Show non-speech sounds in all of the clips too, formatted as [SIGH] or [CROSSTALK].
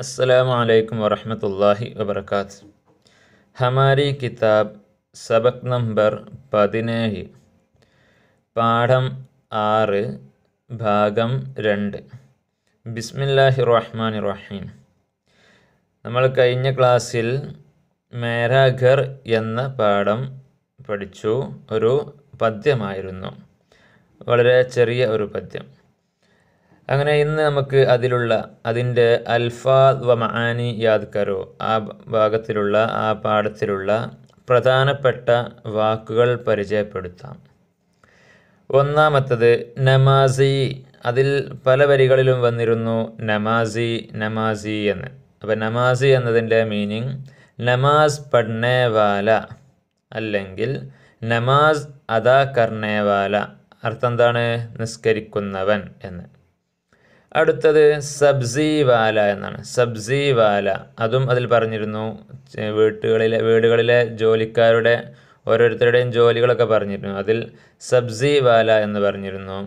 असलकम वरहमतुल्लाहि वबरकत ഹമാരി കിതാബ് സബക് നമ്പർ പതിനേഴ് പാഠം ആറ് ഭാഗം രണ്ട് ബിസ്മില്ലാഹി റഹ്മാൻ റഹീം നമ്മൾ കഴിഞ്ഞ ക്ലാസ്സിൽ മേരാഘർ എന്ന പാഠം പഠിച്ചു ഒരു പദ്യമായിരുന്നു വളരെ ചെറിയ ഒരു പദ്യം അങ്ങനെ ഇന്ന് നമുക്ക് അതിലുള്ള അതിൻ്റെ അൽഫാ വ മഹാനി യാദ്കരോ ആ ഭാഗത്തിലുള്ള ആ പാഠത്തിലുള്ള പ്രധാനപ്പെട്ട വാക്കുകൾ പരിചയപ്പെടുത്താം ഒന്നാമത്തത് നമാസി അതിൽ പല വരികളിലും വന്നിരുന്നു നമാസി നമാസി എന്ന് അപ്പോൾ നമാസി എന്നതിൻ്റെ മീനിങ് നമാസ് പഠനേവാല അല്ലെങ്കിൽ നമാസ് അദാ കർണേവാല അർത്ഥം എന്താണ് നിസ്കരിക്കുന്നവൻ എന്ന് അടുത്തത് വാല എന്നാണ് വാല അതും അതിൽ പറഞ്ഞിരുന്നു വീട്ടുകളിലെ വീടുകളിലെ ജോലിക്കാരുടെ ഓരോരുത്തരുടെയും ജോലികളൊക്കെ പറഞ്ഞിരുന്നു അതിൽ വാല എന്ന് പറഞ്ഞിരുന്നു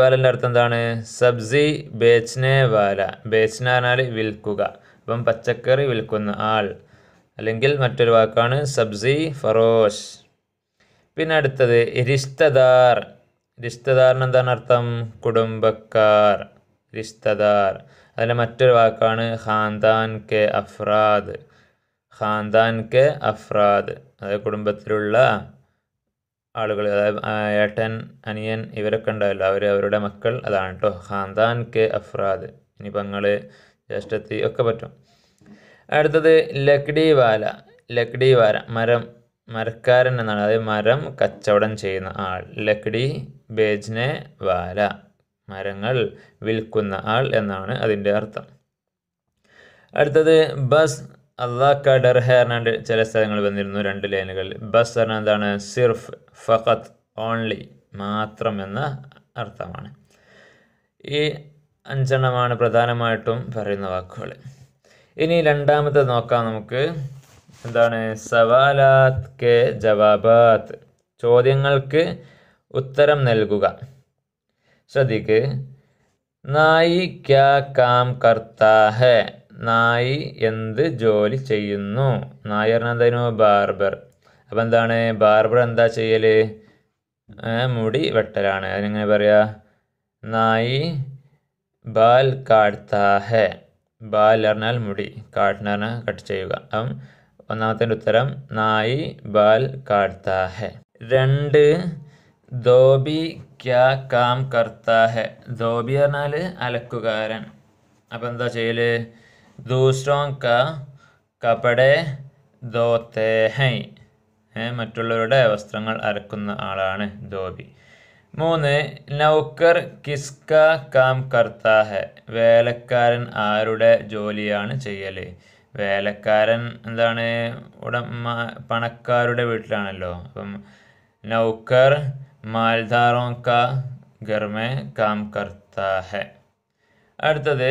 വാലൻ്റെ അർത്ഥം എന്താണ് സബ്സി ബേച്ച്നെ വാല ബേച്ച്ന പറഞ്ഞാൽ വിൽക്കുക അപ്പം പച്ചക്കറി വിൽക്കുന്ന ആൾ അല്ലെങ്കിൽ മറ്റൊരു വാക്കാണ് സബ്സി ഫറോഷ് പിന്നെ അടുത്തത് റിഷ്തദാർ രിഷ്തദാറിന് എന്താണ് അർത്ഥം കുടുംബക്കാർ റിശ്തദാർ അതിലെ മറ്റൊരു വാക്കാണ് ഖാൻദാൻ കെ അഫ്രാദ് ഖാൻദാൻ കെ അഫ്രാദ് അതായത് കുടുംബത്തിലുള്ള ആളുകൾ അതായത് ഏട്ടൻ അനിയൻ ഇവരൊക്കെ ഉണ്ടാവില്ല അവർ അവരുടെ മക്കൾ അതാണ് കേട്ടോ ഖാൻദാൻ കെ അഫ്രാദ് ഇനി പെങ്ങൾ ജ്യേഷ്ഠത്തി ഒക്കെ പറ്റും അടുത്തത് ലക്ഡി വാല ലക്ഡി വാല മരം മരക്കാരൻ എന്നാണ് അതായത് മരം കച്ചവടം ചെയ്യുന്ന ആൾ ലക്ഡി ബേജ്നെ വാല മരങ്ങൾ വിൽക്കുന്ന ആൾ എന്നാണ് അതിൻ്റെ അർത്ഥം അടുത്തത് ബസ് അള്ളാഹ് ഡർഹ എന്നാണ്ട് ചില സ്ഥലങ്ങളിൽ വന്നിരുന്നു രണ്ട് ലൈനുകൾ ബസ് പറഞ്ഞാൽ എന്താണ് സിർഫ് ഫഖത്ത് ഓൺലി മാത്രം എന്ന അർത്ഥമാണ് ഈ അഞ്ചെണ്ണമാണ് പ്രധാനമായിട്ടും പറയുന്ന വാക്കുകൾ ഇനി രണ്ടാമത്തെ നോക്കാം നമുക്ക് എന്താണ് സവാലാത്ത് കെ ജവാബാത്ത് ചോദ്യങ്ങൾക്ക് ഉത്തരം നൽകുക ശ്രദ്ധിക്ക് നായി ക്യാ കാം കർത്താ ഹെ നായി എന്ത് ജോലി ചെയ്യുന്നു നായർ എന്തായിരുന്നു ബാർബർ അപ്പം എന്താണ് ബാർബർ എന്താ ചെയ്യൽ മുടി വെട്ടലാണ് അതിനെങ്ങനെ പറയാ നായി ബാൽ കാഴ്ത്താ ഹെ ബാൽ അറിഞ്ഞാൽ മുടി കാട്ടിനറിഞ്ഞാൽ കട്ട് ചെയ്യുക അപ്പം ഒന്നാമത്തെ ഉത്തരം നായി ബാൽ കാഴ്ത്താ ഹെ രണ്ട് ദോബി ക്യാ കാം കർത്താഹെ ധോബി പറഞ്ഞാൽ അലക്കുകാരൻ അപ്പോൾ എന്താ ചെയ്യൽ ദൂസ്രോം ക കപടെ ദോത്തേഹൈ മറ്റുള്ളവരുടെ വസ്ത്രങ്ങൾ അരക്കുന്ന ആളാണ് ധോബി മൂന്ന് നൗക്കർ കിസ്ക കാം കർത്താഹെ വേലക്കാരൻ ആരുടെ ജോലിയാണ് ചെയ്യല് വേലക്കാരൻ എന്താണ് ഉടമ പണക്കാരുടെ വീട്ടിലാണല്ലോ അപ്പം നൗക്കർ मालदारों का घर में काम करता है അടുത്തത്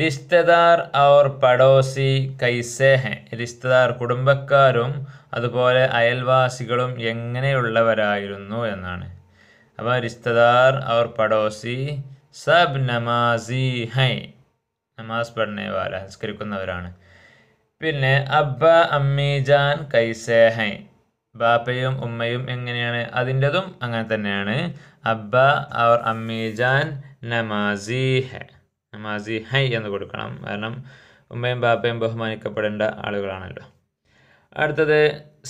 റിശ്തദാർ ഔർ പടോസി കൈസേ ഹെ റിശ്തദാർ കുടുംബക്കാരും അതുപോലെ അയൽവാസികളും എങ്ങനെയുള്ളവരായിരുന്നു എന്നാണ് അപ്പോൾ റിശ്തദാർ ഔർ പടോസി സബ് നമാസി ഹൈ നമാസ് പഠനവാല സംസ്കരിക്കുന്നവരാണ് പിന്നെ അബ്ബ അമ്മി ജാൻ കൈസേ ഹൈ ബാപ്പയും ഉമ്മയും എങ്ങനെയാണ് അതിൻ്റെതും അങ്ങനെ തന്നെയാണ് അബ്ബ അവർ അമ്മീജാൻ നമാസിഹ നമാസി ഹൈ എന്ന് കൊടുക്കണം കാരണം ഉമ്മയും ബാപ്പയും ബഹുമാനിക്കപ്പെടേണ്ട ആളുകളാണല്ലോ അടുത്തത്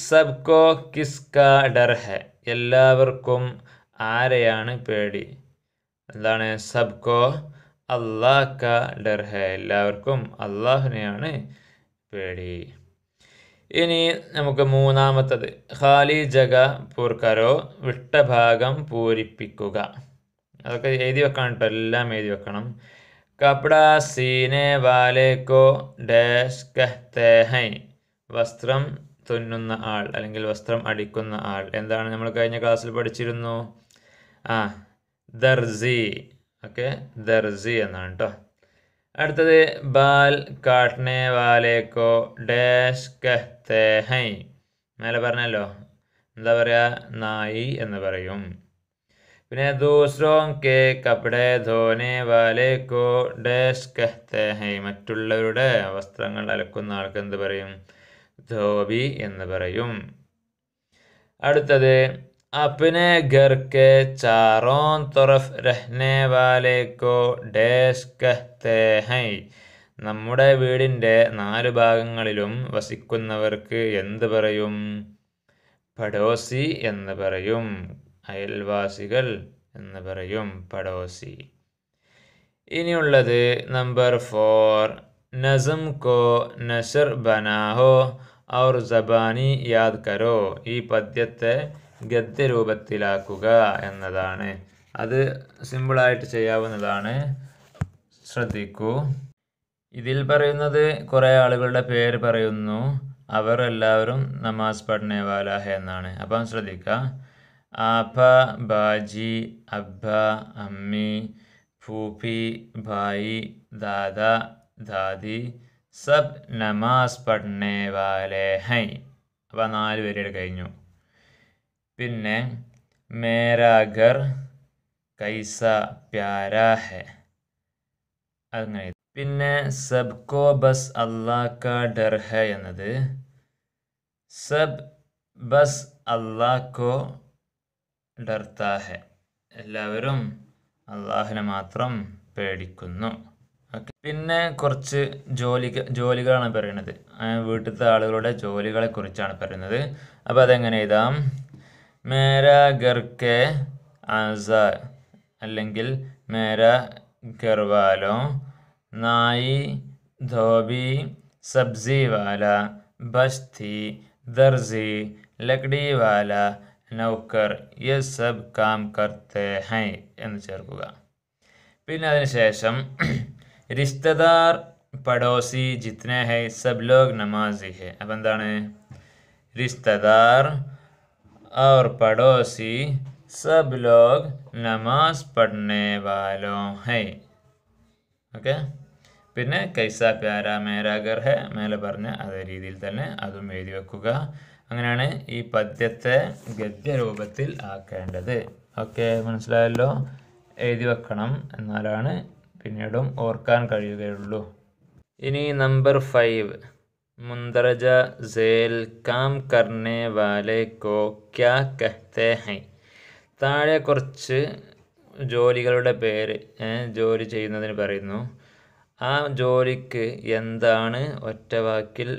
സബ്കോ കിസ്ക ഡർഹെ എല്ലാവർക്കും ആരെയാണ് പേടി എന്താണ് സബ്കോ അള്ളാഹ് ക ഡർഹെ എല്ലാവർക്കും അള്ളാഹുനെയാണ് പേടി ഇനി നമുക്ക് മൂന്നാമത്തത് ഖാലി ജഗ പൂർക്കരോ വിട്ടഭാഗം പൂരിപ്പിക്കുക അതൊക്കെ എഴുതി വെക്കണം കേട്ടോ എല്ലാം എഴുതി വെക്കണം കപ്പട സീനെ വാലേക്കോ ഡാഷ് കഹ്തേഹൈ വസ്ത്രം തുന്നുന്ന ആൾ അല്ലെങ്കിൽ വസ്ത്രം അടിക്കുന്ന ആൾ എന്താണ് നമ്മൾ കഴിഞ്ഞ ക്ലാസ്സിൽ പഠിച്ചിരുന്നു ആ ദർസി ഓക്കെ ദർസി എന്നാണ് കേട്ടോ അടുത്തത് ബാൽ കാട്ട്നെ വാലേക്കോ ഡാഷ് കഹ്തേ മേലെ പറഞ്ഞല്ലോ എന്താ പറയുക നായി എന്ന് പറയും പിന്നെ ദൂസ്രോ കെ കപ്പടെ ധോനേ വാലേക്കോ ഡാഷ് കഹ്തേ ഹൈ മറ്റുള്ളവരുടെ വസ്ത്രങ്ങൾ അലക്കുന്ന ആൾക്ക് എന്ത് പറയും ധോബി എന്ന് പറയും അടുത്തത് अपने घर के चारों तरफ रहने वाले को ഡേഷ് കഹ്തേ ഹൈ നമ്മുടെ വീടിൻ്റെ നാല് ഭാഗങ്ങളിലും വസിക്കുന്നവർക്ക് എന്ത് പറയും പടോസി എന്ന് പറയും അയൽവാസികൾ എന്ന് പറയും പടോസി ഇനിയുള്ളത് നമ്പർ ഫോർ നസം കോ നഷർ ബനാഹോ ഔർ ജബാനി യാദ് കരോ ഈ പദ്യത്തെ ഗദ്യരൂപത്തിലാക്കുക എന്നതാണ് അത് സിമ്പിളായിട്ട് ചെയ്യാവുന്നതാണ് ശ്രദ്ധിക്കൂ ഇതിൽ പറയുന്നത് കുറേ ആളുകളുടെ പേര് പറയുന്നു അവർ എല്ലാവരും നമാസ് പഠനെ വാലാഹ എന്നാണ് അപ്പം ശ്രദ്ധിക്കുക ആപ്പ ബാജി അബ്ബ അമ്മി ഫൂഫി ഭായി ദാദ ദാദി സബ് നമാസ് പഠനെ വാലേ ഹൈ അപ്പം നാല് പേരുടെ കഴിഞ്ഞു പിന്നെ മേരാഗർ കൈസ പ്യാരാ അങ്ങനെ പിന്നെ സബ്കോ ബസ് അള്ളാഹ് കാ ഡർ എന്നത് സബ് ബസ് അള്ളാഹ് കോ ഡർത്താ എല്ലാവരും അള്ളാഹിനെ മാത്രം പേടിക്കുന്നു പിന്നെ കുറച്ച് ജോലി ജോലികളാണ് പറയുന്നത് വീട്ടിലത്തെ ആളുകളുടെ ജോലികളെ കുറിച്ചാണ് പറയുന്നത് അപ്പോൾ അതെങ്ങനെ എഴുതാം मेरा घर के आजा अलग मेरा घर वालों नाई धोबी सब्जी वाला बस्ती दर्जी लकड़ी वाला नौकर ये सब काम करते हैं चेरक अशेम [CLEARS THROAT] रिश्तेदार पड़ोसी जितने हैं सब लोग नमाजी है अब रिश्तेदार और पड़ोसी सब लोग നമാസ് പഠനെ വാലോ ഹൈ ഓക്കെ പിന്നെ കൈസ പ്യാര മേരാഗർ ഹെ മേലെ പറഞ്ഞ അതേ രീതിയിൽ തന്നെ അതും എഴുതി വെക്കുക അങ്ങനെയാണ് ഈ പദ്യത്തെ ഗദ്യരൂപത്തിൽ ആക്കേണ്ടത് ഓക്കെ മനസ്സിലായല്ലോ എഴുതി വെക്കണം എന്നാലാണ് പിന്നീടും ഓർക്കാൻ കഴിയുകയുള്ളൂ ഇനി നമ്പർ ഫൈവ് मुंदरजा झेल काम करने वाले को ക്യാ കഹ്തേ ഹൈ താഴെ കുറച്ച് ജോലികളുടെ പേര് ജോലി ചെയ്യുന്നതിന് പറയുന്നു ആ ജോലിക്ക് എന്താണ് ഒറ്റ വാക്കിൽ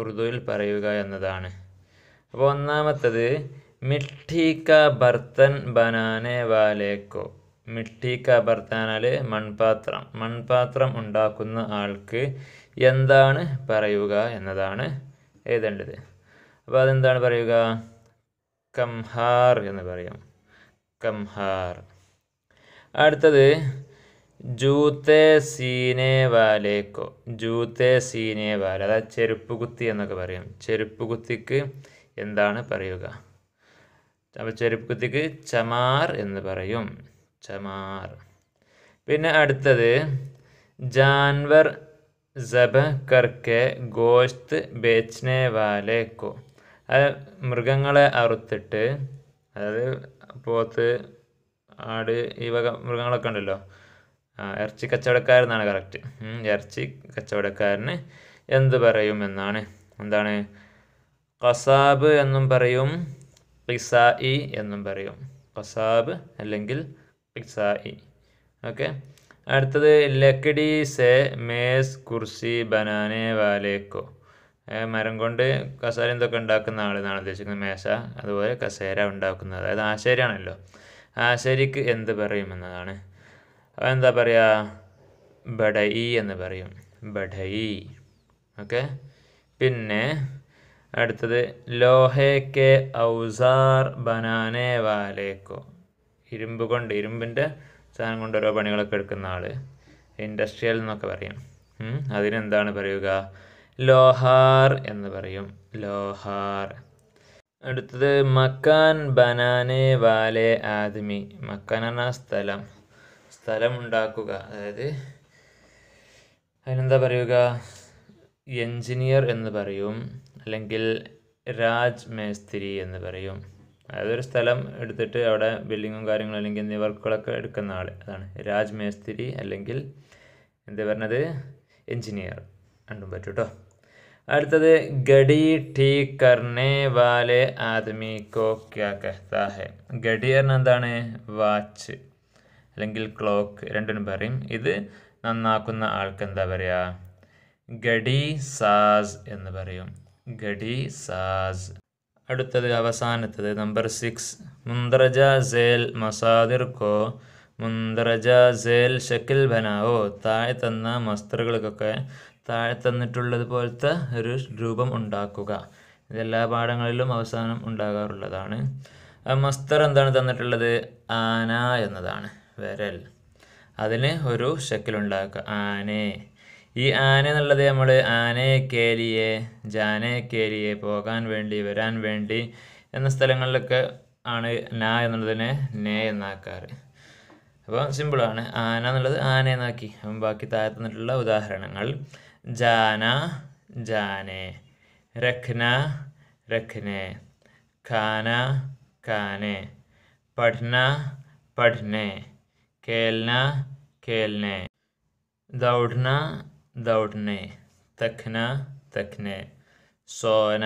ഉറുദുവിൽ പറയുക എന്നതാണ് അപ്പോൾ ഒന്നാമത്തത് മിഠി ക ബർത്തൻ ബനാനെ വാലേക്കോ മിഠി ക ബർത്താനാൽ മൺപാത്രം മൺപാത്രം ഉണ്ടാക്കുന്ന ആൾക്ക് എന്താണ് പറയുക എന്നതാണ് എഴുതേണ്ടത് അപ്പോൾ അതെന്താണ് പറയുക കംഹാർ എന്ന് പറയാം കംഹാർ അടുത്തത് ജൂത്തെ സീനെ വാലേക്കോ ജൂത്തെ സീനെ വാല അതായത് ചെരുപ്പ് കുത്തി എന്നൊക്കെ പറയും ചെരുപ്പ് കുത്തിക്ക് എന്താണ് പറയുക അപ്പോൾ ചെരുപ്പ് കുത്തിക്ക് ചമാർ എന്ന് പറയും ചമാർ പിന്നെ അടുത്തത് ജാൻവർ ജബഹ് കർക്കെ ഗോഷ്ത് ബേച്ച്നെ വാലെ കോ അത് മൃഗങ്ങളെ അറുത്തിട്ട് അതായത് പോത്ത് ആട് ഈ വക മൃഗങ്ങളൊക്കെ ഉണ്ടല്ലോ ഇറച്ചി കച്ചവടക്കാരെന്നാണ് കറക്റ്റ് ഇറച്ചി കച്ചവടക്കാരന് എന്ത് പറയും എന്നാണ് എന്താണ് കസാബ് എന്നും പറയും പിസായി എന്നും പറയും കസാബ് അല്ലെങ്കിൽ പിസായി ഓക്കെ അടുത്തത് ലക്കടി സെ മേസ് കുർസി ബനാനെ വാലേക്കോ മരം കൊണ്ട് കസേര എന്തൊക്കെ ഉണ്ടാക്കുന്ന ആളെന്നാണ് ഉദ്ദേശിക്കുന്നത് മേശ അതുപോലെ കസേര ഉണ്ടാക്കുന്നത് അതായത് ആശേരിയാണല്ലോ ആശേരിക്ക് എന്ത് പറയും എന്നതാണ് അപ്പോൾ എന്താ പറയുക ബഡയി എന്ന് പറയും ബഡയി ഓക്കെ പിന്നെ അടുത്തത് ലോഹേ കെ ഔസാർ ബനാനെ വാലേക്കോ ഇരുമ്പ് കൊണ്ട് ഇരുമ്പിൻ്റെ സ്ഥാനം കൊണ്ട് ഓരോ പണികളൊക്കെ എടുക്കുന്ന ആൾ ഇൻഡസ്ട്രിയൽ എന്നൊക്കെ പറയും അതിനെന്താണ് പറയുക ലോഹാർ എന്ന് പറയും ലോഹാർ അടുത്തത് മക്കാൻ ബനാനെ വാലെ ആദ്മി മക്കാൻ എന്ന സ്ഥലം സ്ഥലം ഉണ്ടാക്കുക അതായത് അതിനെന്താ പറയുക എഞ്ചിനീയർ എന്ന് പറയും അല്ലെങ്കിൽ രാജ് മേസ്തിരി എന്ന് പറയും അതായത് ഒരു സ്ഥലം എടുത്തിട്ട് അവിടെ ബിൽഡിങ്ങും കാര്യങ്ങളും അല്ലെങ്കിൽ എന്തെങ്കിലും വർക്കുകളൊക്കെ എടുക്കുന്ന ആൾ അതാണ് രാജ് മേസ്തിരി അല്ലെങ്കിൽ എന്താ പറഞ്ഞത് എഞ്ചിനീയർ രണ്ടും പറ്റും കേട്ടോ അടുത്തത് ഗഡി ടി കർണേ വാലെ ആദ്മി കോ ക്യാ കഹ്താ ഹെ ഗഡി പറഞ്ഞ എന്താണ് വാച്ച് അല്ലെങ്കിൽ ക്ലോക്ക് രണ്ടിനും പറയും ഇത് നന്നാക്കുന്ന ആൾക്ക് എന്താ പറയുക ഗഡി സാസ് എന്ന് പറയും ഗഡി സാസ് അടുത്തത് അവസാനത്തത് നമ്പർ സിക്സ് മുന്ദ്രജ സേൽ കോ മുന്ദ്രജ സേൽ ഷക്കിൽ ബനാവോ താഴെ തന്ന മസ്തറുകൾക്കൊക്കെ താഴെ തന്നിട്ടുള്ളത് പോലത്തെ ഒരു രൂപം ഉണ്ടാക്കുക ഇതെല്ലാ പാഠങ്ങളിലും അവസാനം ഉണ്ടാകാറുള്ളതാണ് മസ്തർ എന്താണ് തന്നിട്ടുള്ളത് ആന എന്നതാണ് വിരൽ അതിന് ഒരു ഷക്കിൽ ഉണ്ടാക്കുക ആനേ ഈ ആന എന്നുള്ളത് നമ്മൾ ആനയെ കേലിയെ ജാനയെ കേലിയെ പോകാൻ വേണ്ടി വരാൻ വേണ്ടി എന്ന സ്ഥലങ്ങളിലൊക്കെ ആണ് നാ എന്നുള്ളതിനെ നേ എന്നാക്കാറ് അപ്പോൾ സിമ്പിളാണ് ആന എന്നുള്ളത് ആന എന്നാക്കി അപ്പം ബാക്കി താഴെ തന്നിട്ടുള്ള ഉദാഹരണങ്ങൾ ജാന ജാനെ രഖ്ന രഖ്നെ ഖാന ഖാനെ പഠ്ന പഠ്നെ കേൽന കേൽനെ ദൗഢ്ന दौड़ने തക്ന तखने സോന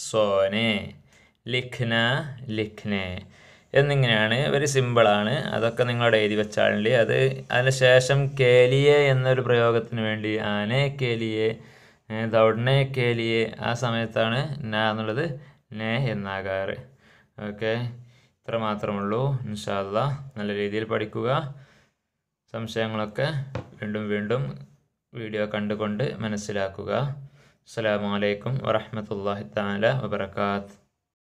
സോനെ ലിഖ്ന ലിഖ്നെ എന്നിങ്ങനെയാണ് ഇവർ സിമ്പിളാണ് അതൊക്കെ നിങ്ങളുടെ എഴുതി വെച്ചാളിൽ അത് അതിനുശേഷം കേലിയെ എന്നൊരു പ്രയോഗത്തിന് വേണ്ടി ആനെ കേലിയെ ദൗഡ്നെ കേലിയെ ആ സമയത്താണ് ന എന്നുള്ളത് നെ എന്നാകാറ് ഓക്കെ ഇത്ര മാത്രമുള്ളൂ ഇൻഷാല്ല നല്ല രീതിയിൽ പഠിക്കുക സംശയങ്ങളൊക്കെ വീണ്ടും വീണ്ടും വീഡിയോ കണ്ടുകൊണ്ട് മനസ്സിലാക്കുക അസ്സലാമു അലൈക്കും വറഹമത്തല്ലാഹി താല വബർക്കാത്ത്